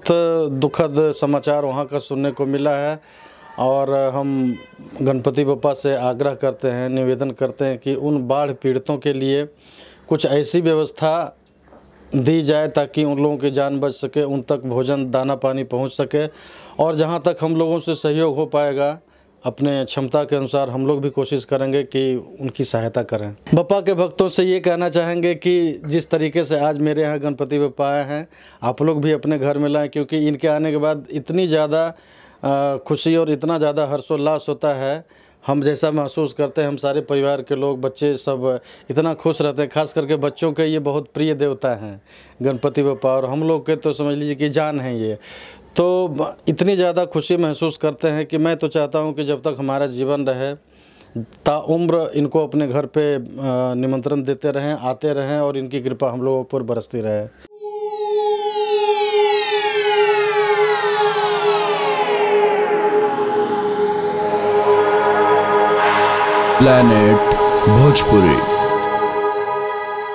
बहुत दुखद समाचार वहाँ का सुनने को मिला है और हम गणपति बप्पा से आग्रह करते हैं निवेदन करते हैं कि उन बाढ़ पीड़ितों के लिए कुछ ऐसी व्यवस्था दी जाए ताकि उन लोगों की जान बच सके उन तक भोजन दाना पानी पहुंच सके और जहां तक हम लोगों से सहयोग हो पाएगा अपने क्षमता के अनुसार हम लोग भी कोशिश करेंगे कि उनकी सहायता करें बप्पा के भक्तों से ये कहना चाहेंगे कि जिस तरीके से आज मेरे यहाँ गणपति बप्पा आए हैं आप लोग भी अपने घर में लाएँ क्योंकि इनके आने के बाद इतनी ज़्यादा खुशी और इतना ज़्यादा हर्षोल्लास होता है हम जैसा महसूस करते हैं हम सारे परिवार के लोग बच्चे सब इतना खुश रहते हैं खास करके बच्चों के ये बहुत प्रिय देवता हैं गणपति बप्पा और हम लोग के तो समझ लीजिए कि जान हैं ये तो इतनी ज़्यादा खुशी महसूस करते हैं कि मैं तो चाहता हूँ कि जब तक हमारा जीवन रहे ताउम्र इनको अपने घर पे निमंत्रण देते रहें आते रहें और इनकी कृपा हम लोगों पर बरसती रहे प्लैनेट भोजपुरी